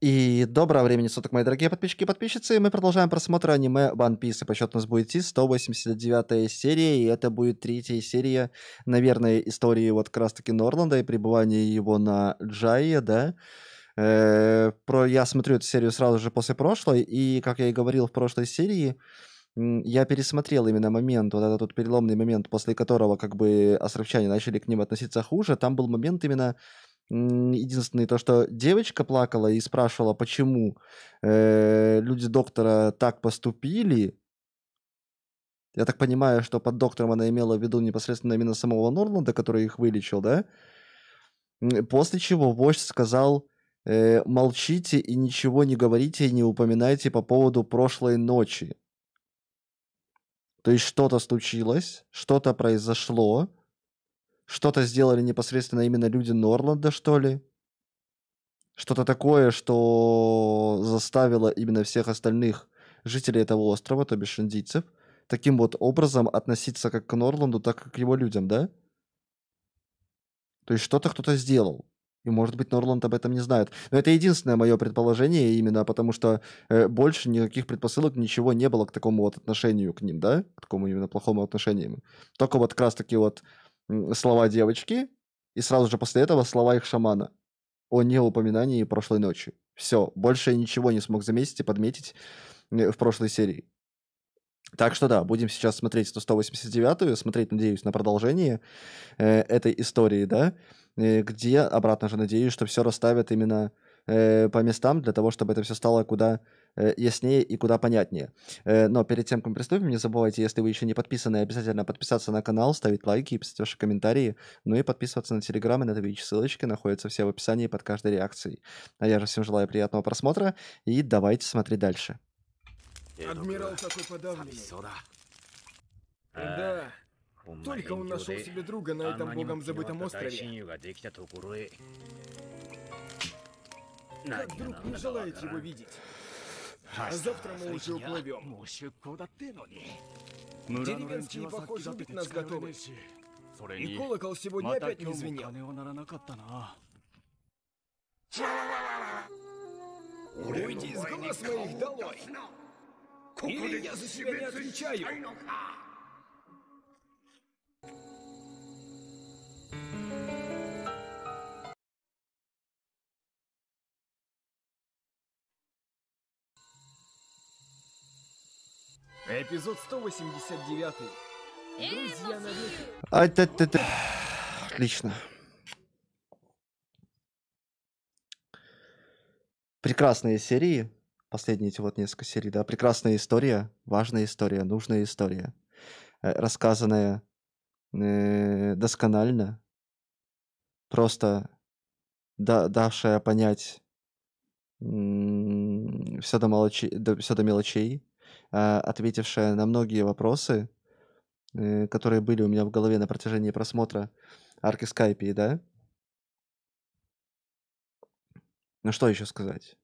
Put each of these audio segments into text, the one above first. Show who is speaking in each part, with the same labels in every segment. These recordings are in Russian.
Speaker 1: И доброго времени суток, мои дорогие подписчики и подписчицы. Мы продолжаем просмотр аниме One Piece. И по счету у нас будет идти 189 серия. И это будет третья серия, наверное, истории вот как раз-таки Норланда и пребывания его на Джайе, да. Э, про, я смотрю эту серию сразу же после прошлой. И, как я и говорил в прошлой серии, я пересмотрел именно момент, вот этот вот переломный момент, после которого как бы островчане начали к ним относиться хуже. Там был момент именно Единственное то, что девочка плакала и спрашивала, почему э, люди доктора так поступили. Я так понимаю, что под доктором она имела в виду непосредственно именно самого Норланда, который их вылечил, да? После чего вождь сказал, э, молчите и ничего не говорите и не упоминайте по поводу прошлой ночи. То есть что-то случилось, что-то произошло, что-то сделали непосредственно именно люди Норланда, что ли? Что-то такое, что заставило именно всех остальных жителей этого острова, то бишь индийцев, таким вот образом относиться как к Норланду, так и к его людям, да? То есть что-то кто-то сделал. И, может быть, Норланд об этом не знает. Но это единственное мое предположение именно, потому что э, больше никаких предпосылок, ничего не было к такому вот отношению к ним, да? К такому именно плохому отношению. Только вот как раз-таки вот слова девочки и сразу же после этого слова их шамана о неупоминании прошлой ночи. Все, больше я ничего не смог заметить и подметить э, в прошлой серии. Так что да, будем сейчас смотреть 189-ю, смотреть, надеюсь, на продолжение э, этой истории, да, э, где, обратно же, надеюсь, что все расставят именно э, по местам для того, чтобы это все стало куда Э, яснее и куда понятнее. Э, но перед тем, как мы приступим, не забывайте, если вы еще не подписаны, обязательно подписаться на канал, ставить лайки и писать ваши комментарии, ну и подписываться на Телеграм и на Twitch. Ссылочки находятся все в описании под каждой реакцией. А я же всем желаю приятного просмотра и давайте смотреть дальше. Адмирал такой подавленный. Э, да, только он нашел себе друга на этом богом забытом а острове.
Speaker 2: Как друг не желает его видеть. Завтра мы уже уплывем. Деревенские, похоже, убить нас готовы.
Speaker 1: И колокол сегодня опять не звенел. Уйди из глаз моих долой! Или я за себя не отвечаю! Эпизод 189. Друзья на А, т -т -т Отлично. Прекрасные серии. Последние эти вот несколько серий, да. Прекрасная история, важная история, нужная история. Э, рассказанная э, досконально. Просто да, давшая понять все до, молочи, до, все до мелочей а, ответившая на многие вопросы, э, которые были у меня в голове на протяжении просмотра арки Скайпи, да? Ну что еще сказать?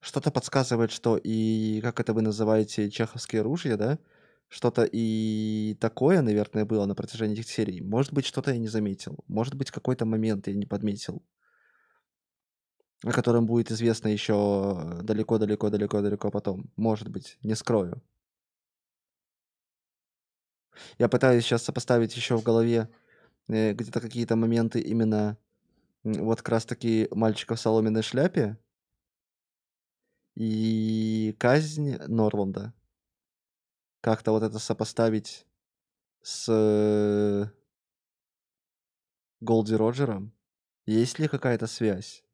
Speaker 1: Что-то подсказывает, что и, как это вы называете, чеховские ружья, да? Что-то и такое, наверное, было на протяжении этих серий. Может быть, что-то я не заметил. Может быть, какой-то момент я не подметил о котором будет известно еще далеко-далеко-далеко-далеко потом. Может быть, не скрою. Я пытаюсь сейчас сопоставить еще в голове э, где-то какие-то моменты именно вот как раз-таки мальчика в соломенной шляпе и казнь Норланда. Как-то вот это сопоставить с э, Голди Роджером. Есть ли какая-то связь?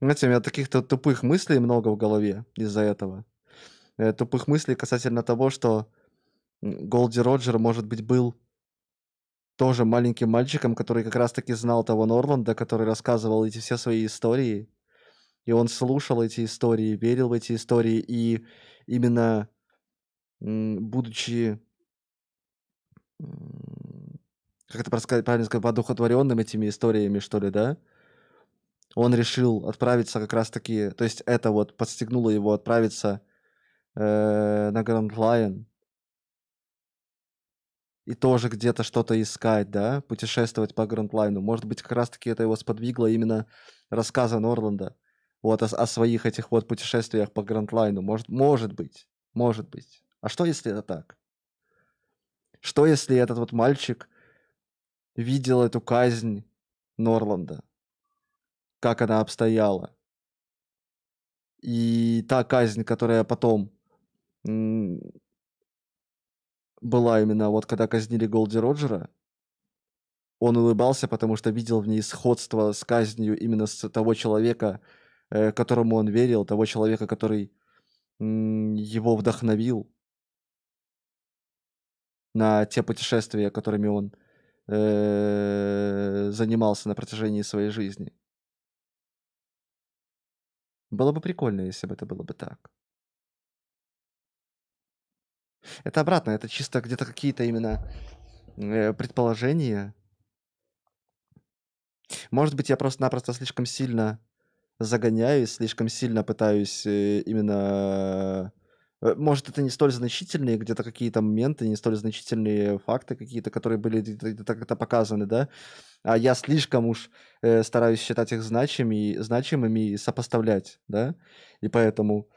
Speaker 1: Знаете, у меня таких -то тупых мыслей много в голове из-за этого. Э, тупых мыслей касательно того, что Голди Роджер, может быть, был тоже маленьким мальчиком, который как раз-таки знал того Норланда, который рассказывал эти все свои истории. И он слушал эти истории, верил в эти истории, и именно будучи как это правильно сказать, подухотворенным этими историями, что ли, да, он решил отправиться как раз-таки, то есть это вот подстегнуло его отправиться э, на Гранд Лайон и тоже где-то что-то искать, да, путешествовать по Гранд Лайну. Может быть, как раз-таки это его сподвигло именно рассказа Норланда вот о, о своих этих вот путешествиях по Гранд Лайну. Может, может быть, может быть. А что, если это так? Что, если этот вот мальчик видел эту казнь Норланда? как она обстояла. И та казнь, которая потом была именно вот когда казнили Голди Роджера, он улыбался, потому что видел в ней сходство с казнью именно с того человека, э, которому он верил, того человека, который его вдохновил на те путешествия, которыми он э, занимался на протяжении своей жизни. Было бы прикольно, если бы это было бы так. Это обратно, это чисто где-то какие-то именно э, предположения. Может быть, я просто-напросто слишком сильно загоняюсь, слишком сильно пытаюсь э, именно Э, может, это не столь значительные где-то какие-то моменты, не столь значительные факты какие-то, которые были как-то показаны, да, а я слишком уж э, стараюсь считать их значимыми, значимыми и сопоставлять, да, и поэтому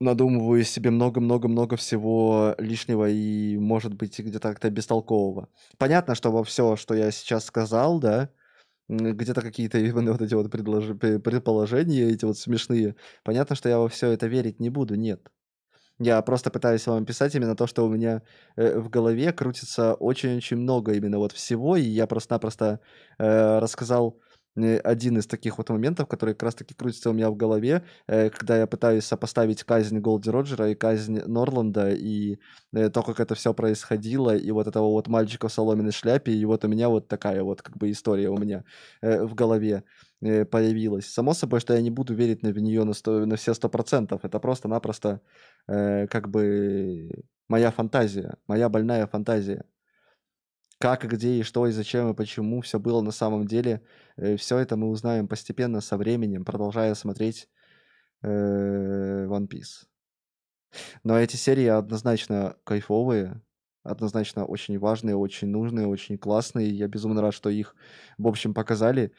Speaker 1: надумываю себе много-много-много всего лишнего и, может быть, где-то как-то бестолкового. Понятно, что во все, что я сейчас сказал, да, э, где-то какие-то именно вот эти вот предлож... предположения, эти вот смешные. Понятно, что я во все это верить не буду, нет. Я просто пытаюсь вам писать именно то, что у меня э, в голове крутится очень-очень много именно вот всего, и я просто-напросто э, рассказал Э, один из таких вот моментов, который как раз-таки крутится у меня в голове, э, когда я пытаюсь сопоставить казнь Голди Роджера и казнь Норланда, и э, то, как это все происходило, и вот этого вот мальчика в соломенной шляпе, и вот у меня вот такая вот как бы история у меня в голове появилась. Само собой, что я не буду верить на нее на, на все сто процентов. Это просто-напросто э, как бы моя фантазия, моя больная фантазия как, где и что, и зачем, и почему все было на самом деле. Э, все это мы узнаем постепенно, со временем, продолжая смотреть э, One Piece. Но эти серии однозначно кайфовые, однозначно очень важные, очень нужные, очень классные. Я безумно рад, что их, в общем, показали.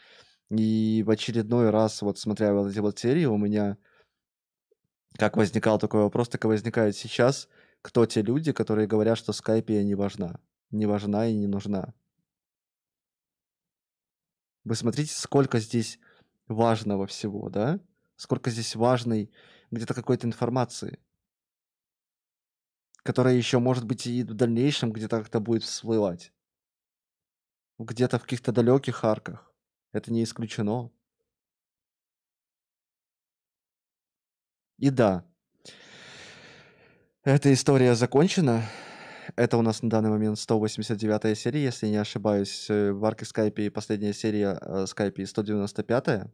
Speaker 1: И в очередной раз, вот смотря вот эти вот серии, у меня как возникал такой вопрос, так и возникает сейчас, кто те люди, которые говорят, что Skype не важна не важна и не нужна. Вы смотрите, сколько здесь важного всего, да? Сколько здесь важной где-то какой-то информации, которая еще, может быть, и в дальнейшем где-то как-то будет всплывать. Где-то в каких-то далеких арках. Это не исключено. И да, эта история закончена. Это у нас на данный момент 189 серия, если не ошибаюсь. Э, в арке Скайпе последняя серия Скайпе 195. -я.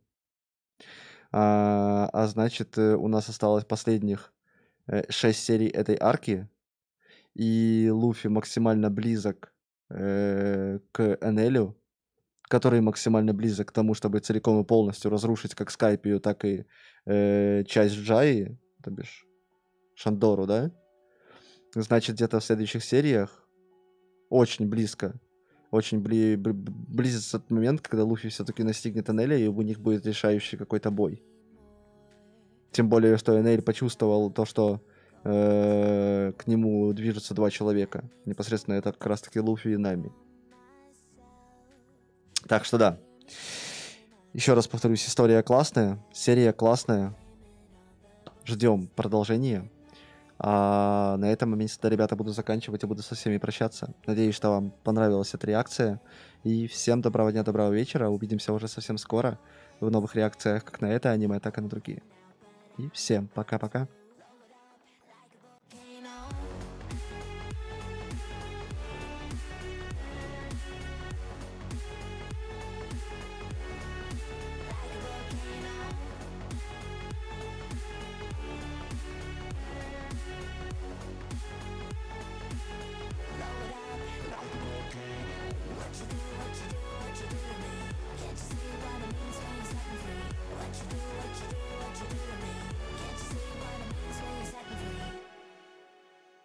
Speaker 1: А, а значит, э, у нас осталось последних 6 э, серий этой арки. И Луфи максимально близок э, к Энелю, который максимально близок к тому, чтобы целиком и полностью разрушить как Скайпию, так и э, часть Джаи, то бишь Шандору, да? Значит, где-то в следующих сериях очень близко, очень бли- близится тот момент, когда Луфи все-таки настигнет Энеля, и у них будет решающий какой-то бой. Тем более, что Энель почувствовал то, что э, к нему движутся два человека. Непосредственно это как раз-таки Луфи и Нами. Так что да. Еще раз повторюсь, история классная, серия классная. Ждем продолжения. А на этом моменте, да, ребята, буду заканчивать и буду со всеми прощаться. Надеюсь, что вам понравилась эта реакция. И всем доброго дня, доброго вечера. Увидимся уже совсем скоро в новых реакциях как на это аниме, так и на другие. И всем пока-пока.